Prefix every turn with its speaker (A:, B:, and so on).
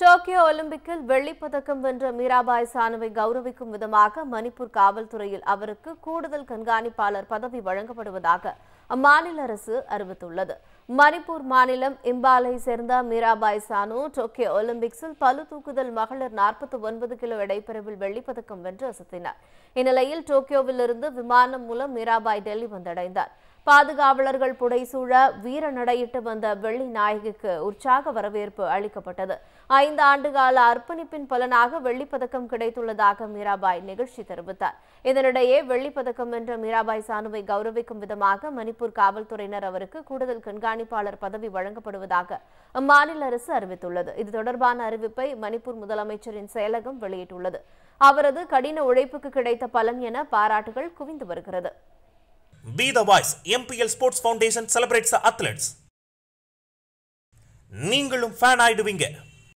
A: Tokyo ஒலிம்பிக்கில் வெள்ளிப்பதக்கம் வென்ற மீராபாய் சானுவை கௌரவிக்கும் விதமாக மணிப்பூர் காவல்துறையில் அவருக்கு கூடுதல் கண்காணிப்பாளர் பதவி வழங்கப்படுவதாக அம்மாநில அரசு அறிவித்துள்ளது மணிப்பூர் மாநிலம் இம்பாலை சேர்ந்த மீராபாய் சானு டோக்கியோ ஒலிம்பிக்ஸில் பலு தூக்குதல் மகளிர் நாற்பத்தி ஒன்பது கிலோ இடைப்பிரிவில் வெள்ளிப்பதக்கம் வென்று அசத்தினார் இந்நிலையில் டோக்கியோவிலிருந்து விமானம் மூலம் மீராபாய் டெல்லி வந்தடைந்தார் பாதுகாவலர்கள் புடைசூழ வீர நடையிட்டு வந்த வெள்ளி நாயகிக்கு உற்சாக வரவேற்பு அளிக்கப்பட்டது ஐந்து ஆண்டுகால அர்ப்பணிப்பின் பலனாக வெள்ளிப்பதக்கம் கிடைத்துள்ளதாக மீராபாய் நிகழ்ச்சி தெரிவித்தார் இதனிடையே வெள்ளிப்பதக்கம் என்ற மீராபாய் சானுவை கௌரவிக்கும் விதமாக மணிப்பூர் காவல்துறையினர் அவருக்கு கூடுதல் கண்காணிப்பாளர் பதவி வழங்கப்படுவதாக அம்மாநில அரசு அறிவித்துள்ளது இது தொடர்பான அறிவிப்பை மணிப்பூர் முதலமைச்சரின் செயலகம் வெளியிட்டுள்ளது அவரது கடின உழைப்புக்கு கிடைத்த பலன் என பாராட்டுகள் குவிந்து வருகிறது
B: be the voice MPL sports foundation celebrates athletes நீங்களும் ஃபேன் ஆயிடுவீங்க